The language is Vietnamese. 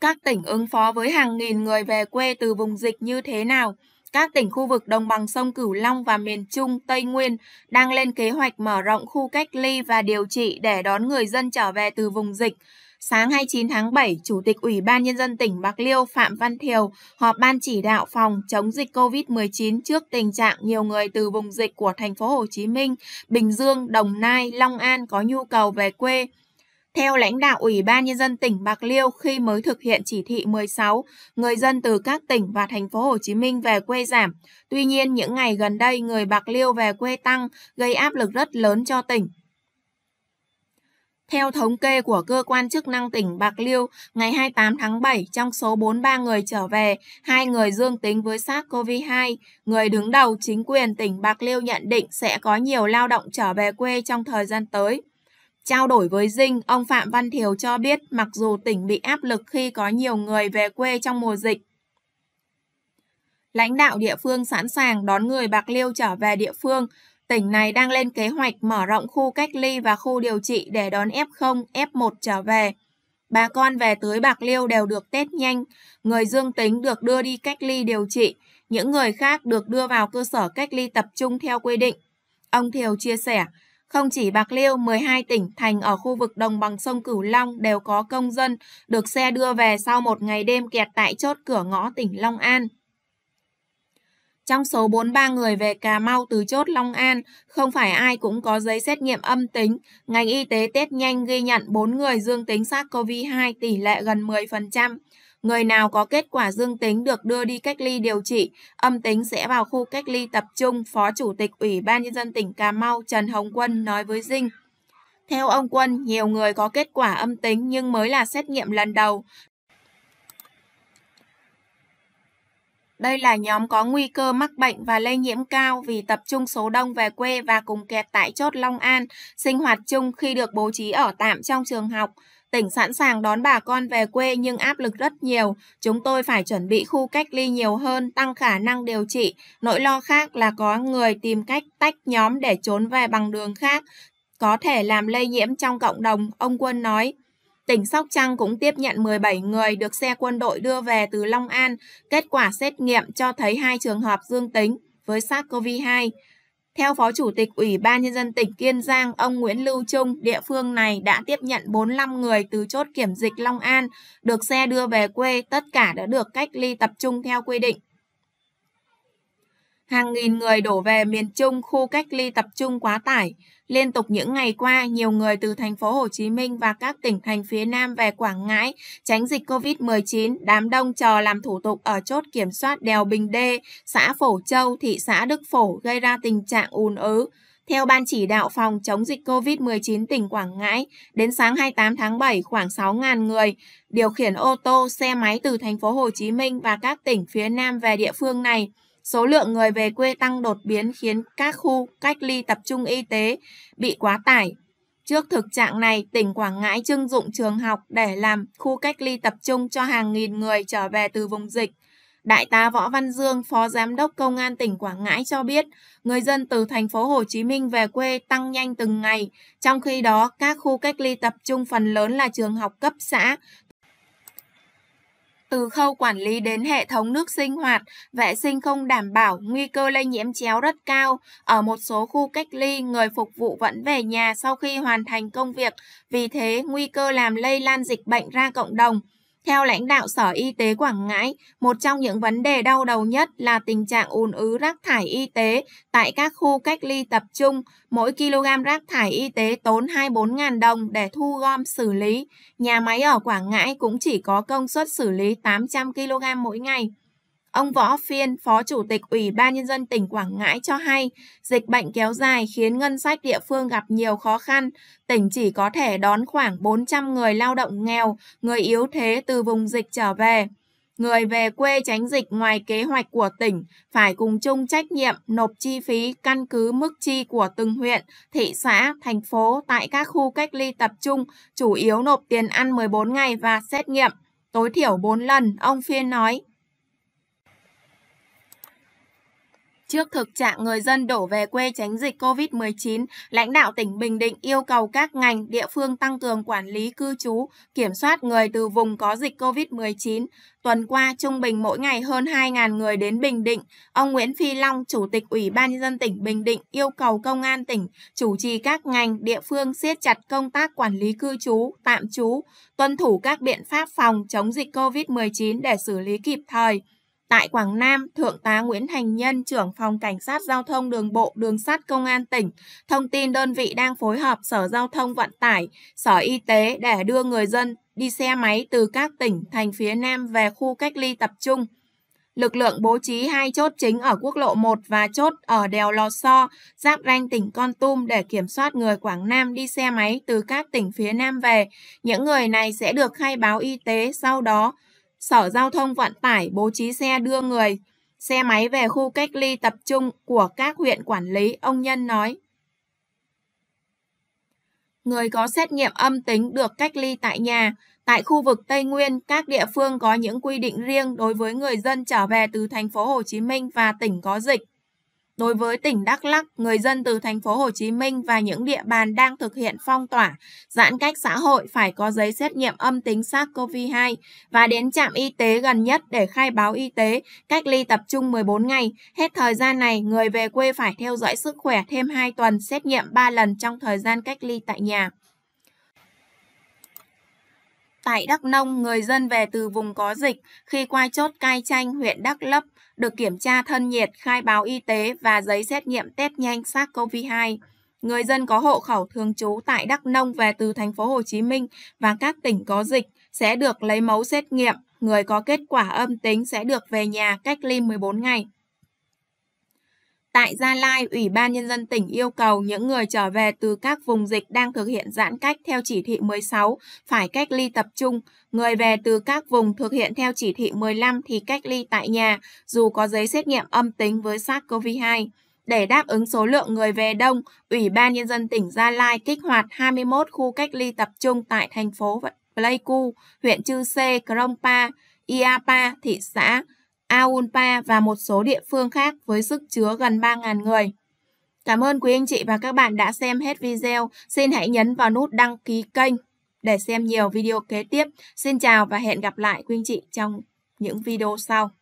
các tỉnh ứng phó với hàng nghìn người về quê từ vùng dịch như thế nào? Các tỉnh khu vực đồng bằng sông Cửu Long và miền Trung, Tây Nguyên đang lên kế hoạch mở rộng khu cách ly và điều trị để đón người dân trở về từ vùng dịch. Sáng 29 tháng 7, Chủ tịch Ủy ban Nhân dân tỉnh Bạc Liêu Phạm Văn Thiều họp Ban chỉ đạo phòng chống dịch COVID-19 trước tình trạng nhiều người từ vùng dịch của thành phố Hồ Chí Minh, Bình Dương, Đồng Nai, Long An có nhu cầu về quê theo lãnh đạo Ủy ban Nhân dân tỉnh Bạc Liêu khi mới thực hiện chỉ thị 16, người dân từ các tỉnh và thành phố Hồ Chí Minh về quê giảm. Tuy nhiên, những ngày gần đây, người Bạc Liêu về quê tăng, gây áp lực rất lớn cho tỉnh. Theo thống kê của cơ quan chức năng tỉnh Bạc Liêu, ngày 28 tháng 7, trong số 43 người trở về, hai người dương tính với SARS-CoV-2. Người đứng đầu chính quyền tỉnh Bạc Liêu nhận định sẽ có nhiều lao động trở về quê trong thời gian tới. Trao đổi với Dinh, ông Phạm Văn Thiều cho biết mặc dù tỉnh bị áp lực khi có nhiều người về quê trong mùa dịch, lãnh đạo địa phương sẵn sàng đón người Bạc Liêu trở về địa phương. Tỉnh này đang lên kế hoạch mở rộng khu cách ly và khu điều trị để đón F0, F1 trở về. Bà con về tới Bạc Liêu đều được test nhanh, người dương tính được đưa đi cách ly điều trị, những người khác được đưa vào cơ sở cách ly tập trung theo quy định. Ông Thiều chia sẻ, không chỉ Bạc Liêu, 12 tỉnh, thành ở khu vực đồng bằng sông Cửu Long đều có công dân được xe đưa về sau một ngày đêm kẹt tại chốt cửa ngõ tỉnh Long An. Trong số 43 người về Cà Mau từ chốt Long An, không phải ai cũng có giấy xét nghiệm âm tính. Ngành y tế test nhanh ghi nhận 4 người dương tính SARS-CoV-2 tỷ lệ gần 10%. Người nào có kết quả dương tính được đưa đi cách ly điều trị, âm tính sẽ vào khu cách ly tập trung, Phó Chủ tịch Ủy ban Nhân dân tỉnh Cà Mau Trần Hồng Quân nói với Dinh. Theo ông Quân, nhiều người có kết quả âm tính nhưng mới là xét nghiệm lần đầu. Đây là nhóm có nguy cơ mắc bệnh và lây nhiễm cao vì tập trung số đông về quê và cùng kẹt tại chốt Long An, sinh hoạt chung khi được bố trí ở tạm trong trường học. Tỉnh sẵn sàng đón bà con về quê nhưng áp lực rất nhiều. Chúng tôi phải chuẩn bị khu cách ly nhiều hơn, tăng khả năng điều trị. Nỗi lo khác là có người tìm cách tách nhóm để trốn về bằng đường khác, có thể làm lây nhiễm trong cộng đồng, ông Quân nói. Tỉnh Sóc Trăng cũng tiếp nhận 17 người được xe quân đội đưa về từ Long An. Kết quả xét nghiệm cho thấy hai trường hợp dương tính với SARS-CoV-2. Theo Phó Chủ tịch Ủy ban Nhân dân tỉnh Kiên Giang, ông Nguyễn Lưu Trung, địa phương này đã tiếp nhận 45 người từ chốt kiểm dịch Long An, được xe đưa về quê, tất cả đã được cách ly tập trung theo quy định. Hàng nghìn người đổ về miền Trung khu cách ly tập trung quá tải. Liên tục những ngày qua, nhiều người từ thành phố Hồ Chí Minh và các tỉnh thành phía Nam về Quảng Ngãi tránh dịch COVID-19, đám đông chờ làm thủ tục ở chốt kiểm soát đèo Bình Đê, xã Phổ Châu, thị xã Đức Phổ gây ra tình trạng ùn ứ. Theo Ban chỉ đạo phòng chống dịch COVID-19 tỉnh Quảng Ngãi, đến sáng 28 tháng 7 khoảng 6.000 người điều khiển ô tô, xe máy từ thành phố Hồ Chí Minh và các tỉnh phía Nam về địa phương này Số lượng người về quê tăng đột biến khiến các khu cách ly tập trung y tế bị quá tải. Trước thực trạng này, tỉnh Quảng Ngãi trưng dụng trường học để làm khu cách ly tập trung cho hàng nghìn người trở về từ vùng dịch. Đại tá Võ Văn Dương, Phó Giám đốc Công an tỉnh Quảng Ngãi cho biết, người dân từ thành phố Hồ Chí Minh về quê tăng nhanh từng ngày, trong khi đó các khu cách ly tập trung phần lớn là trường học cấp xã, từ khâu quản lý đến hệ thống nước sinh hoạt, vệ sinh không đảm bảo, nguy cơ lây nhiễm chéo rất cao. Ở một số khu cách ly, người phục vụ vẫn về nhà sau khi hoàn thành công việc, vì thế nguy cơ làm lây lan dịch bệnh ra cộng đồng. Theo lãnh đạo Sở Y tế Quảng Ngãi, một trong những vấn đề đau đầu nhất là tình trạng ùn ứ rác thải y tế tại các khu cách ly tập trung. Mỗi kg rác thải y tế tốn 24.000 đồng để thu gom xử lý. Nhà máy ở Quảng Ngãi cũng chỉ có công suất xử lý 800 kg mỗi ngày. Ông Võ Phiên, Phó Chủ tịch Ủy ban Nhân dân tỉnh Quảng Ngãi cho hay, dịch bệnh kéo dài khiến ngân sách địa phương gặp nhiều khó khăn. Tỉnh chỉ có thể đón khoảng 400 người lao động nghèo, người yếu thế từ vùng dịch trở về. Người về quê tránh dịch ngoài kế hoạch của tỉnh phải cùng chung trách nhiệm nộp chi phí căn cứ mức chi của từng huyện, thị xã, thành phố tại các khu cách ly tập trung, chủ yếu nộp tiền ăn 14 ngày và xét nghiệm tối thiểu 4 lần, ông Phiên nói. Trước thực trạng người dân đổ về quê tránh dịch COVID-19, lãnh đạo tỉnh Bình Định yêu cầu các ngành, địa phương tăng cường quản lý cư trú, kiểm soát người từ vùng có dịch COVID-19. Tuần qua, trung bình mỗi ngày hơn 2.000 người đến Bình Định. Ông Nguyễn Phi Long, Chủ tịch Ủy ban Nhân dân tỉnh Bình Định yêu cầu Công an tỉnh chủ trì các ngành, địa phương siết chặt công tác quản lý cư trú, tạm trú, tuân thủ các biện pháp phòng chống dịch COVID-19 để xử lý kịp thời. Tại Quảng Nam, Thượng tá Nguyễn Thành Nhân, trưởng phòng Cảnh sát Giao thông Đường bộ Đường sắt Công an tỉnh, thông tin đơn vị đang phối hợp Sở Giao thông Vận tải, Sở Y tế để đưa người dân đi xe máy từ các tỉnh, thành phía Nam về khu cách ly tập trung. Lực lượng bố trí hai chốt chính ở quốc lộ 1 và chốt ở đèo Lò So, giáp ranh tỉnh Con Tum để kiểm soát người Quảng Nam đi xe máy từ các tỉnh phía Nam về. Những người này sẽ được khai báo y tế, sau đó Sở Giao thông Vận tải bố trí xe đưa người, xe máy về khu cách ly tập trung của các huyện quản lý, ông Nhân nói. Người có xét nghiệm âm tính được cách ly tại nhà. Tại khu vực Tây Nguyên, các địa phương có những quy định riêng đối với người dân trở về từ thành phố Hồ Chí Minh và tỉnh có dịch. Đối với tỉnh Đắk Lắk, người dân từ thành phố Hồ Chí Minh và những địa bàn đang thực hiện phong tỏa, giãn cách xã hội phải có giấy xét nghiệm âm tính SARS-CoV-2 và đến trạm y tế gần nhất để khai báo y tế, cách ly tập trung 14 ngày. Hết thời gian này, người về quê phải theo dõi sức khỏe thêm 2 tuần, xét nghiệm 3 lần trong thời gian cách ly tại nhà. Tại Đắk Nông, người dân về từ vùng có dịch khi qua chốt Cai tranh huyện Đắk Lấp được kiểm tra thân nhiệt, khai báo y tế và giấy xét nghiệm test nhanh SARS-CoV-2. Người dân có hộ khẩu thường trú tại Đắk Nông về từ thành phố Hồ Chí Minh và các tỉnh có dịch sẽ được lấy mẫu xét nghiệm, người có kết quả âm tính sẽ được về nhà cách ly 14 ngày. Tại Gia Lai, Ủy ban Nhân dân tỉnh yêu cầu những người trở về từ các vùng dịch đang thực hiện giãn cách theo chỉ thị 16 phải cách ly tập trung. Người về từ các vùng thực hiện theo chỉ thị 15 thì cách ly tại nhà, dù có giấy xét nghiệm âm tính với SARS-CoV-2. Để đáp ứng số lượng người về đông, Ủy ban Nhân dân tỉnh Gia Lai kích hoạt 21 khu cách ly tập trung tại thành phố Pleiku, huyện Chư Sê, Krongpa, Iapa, thị xã Aulpa và một số địa phương khác với sức chứa gần 3.000 người. Cảm ơn quý anh chị và các bạn đã xem hết video. Xin hãy nhấn vào nút đăng ký kênh để xem nhiều video kế tiếp. Xin chào và hẹn gặp lại quý anh chị trong những video sau.